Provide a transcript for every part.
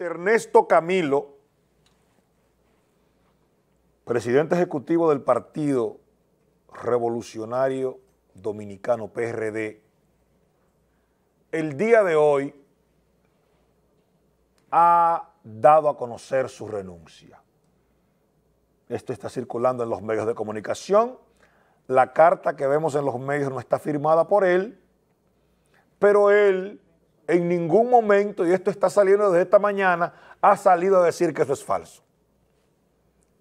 Ernesto Camilo, presidente ejecutivo del Partido Revolucionario Dominicano PRD, el día de hoy ha dado a conocer su renuncia. Esto está circulando en los medios de comunicación. La carta que vemos en los medios no está firmada por él, pero él en ningún momento, y esto está saliendo desde esta mañana, ha salido a decir que eso es falso.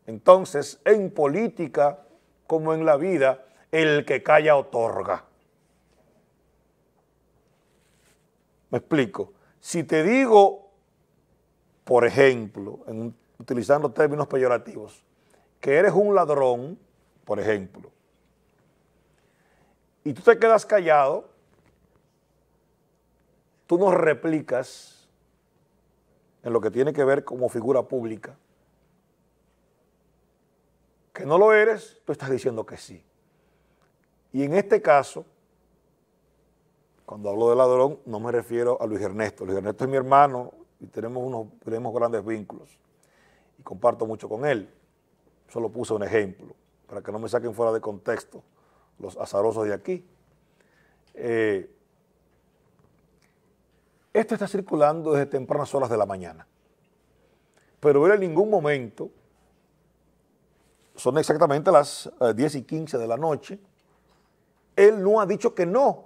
Entonces, en política, como en la vida, el que calla otorga. Me explico. Si te digo, por ejemplo, utilizando términos peyorativos, que eres un ladrón, por ejemplo, y tú te quedas callado, tú no replicas en lo que tiene que ver como figura pública, que no lo eres, tú estás diciendo que sí. Y en este caso, cuando hablo de ladrón, no me refiero a Luis Ernesto. Luis Ernesto es mi hermano y tenemos unos tenemos grandes vínculos y comparto mucho con él. Solo puse un ejemplo para que no me saquen fuera de contexto los azarosos de aquí. Eh, esto está circulando desde tempranas horas de la mañana. Pero en ningún momento, son exactamente las 10 eh, y 15 de la noche, él no ha dicho que no,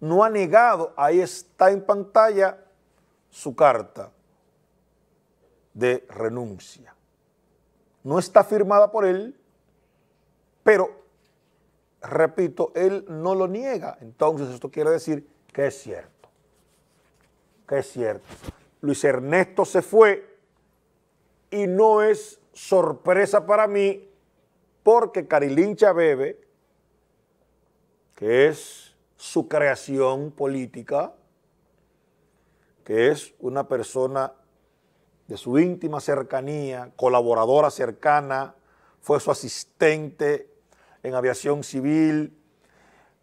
no ha negado, ahí está en pantalla su carta de renuncia. No está firmada por él, pero, repito, él no lo niega. Entonces esto quiere decir que es cierto que es cierto. Luis Ernesto se fue y no es sorpresa para mí porque Carilín Bebe, que es su creación política, que es una persona de su íntima cercanía, colaboradora cercana, fue su asistente en aviación civil.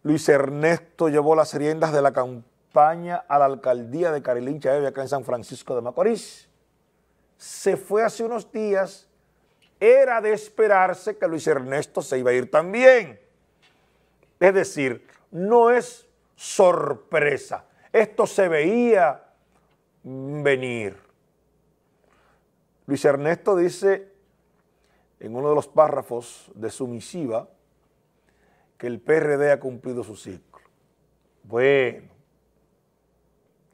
Luis Ernesto llevó las riendas de la campaña a la alcaldía de Carilín Chávez acá en San Francisco de Macorís. Se fue hace unos días, era de esperarse que Luis Ernesto se iba a ir también. Es decir, no es sorpresa, esto se veía venir. Luis Ernesto dice en uno de los párrafos de su misiva que el PRD ha cumplido su ciclo. Bueno,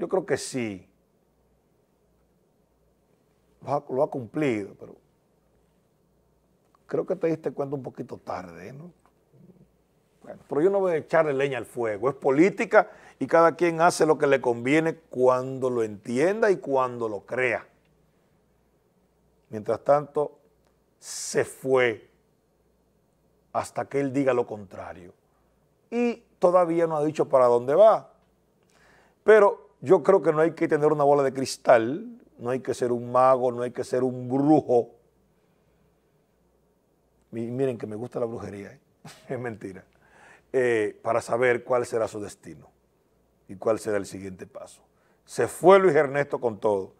yo creo que sí. Lo ha, lo cumplido, pero creo que te diste cuenta un poquito tarde, ¿no? Bueno, pero yo no voy a echarle leña al fuego. Es política y cada quien hace lo que le conviene cuando lo entienda y cuando lo crea. Mientras tanto, se fue hasta que él diga lo contrario. Y todavía no ha dicho para dónde va. Pero yo creo que no hay que tener una bola de cristal, no hay que ser un mago, no hay que ser un brujo. miren que me gusta la brujería, ¿eh? es mentira, eh, para saber cuál será su destino y cuál será el siguiente paso. Se fue Luis Ernesto con todo.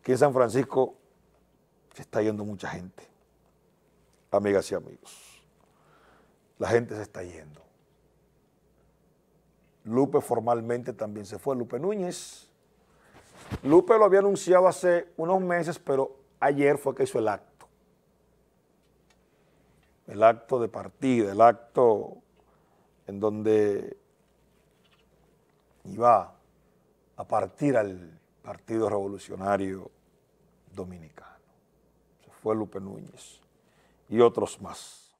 Aquí en San Francisco se está yendo mucha gente, amigas y amigos. La gente se está yendo. Lupe formalmente también se fue, Lupe Núñez. Lupe lo había anunciado hace unos meses, pero ayer fue que hizo el acto. El acto de partida, el acto en donde iba a partir al Partido Revolucionario Dominicano. Se fue Lupe Núñez y otros más.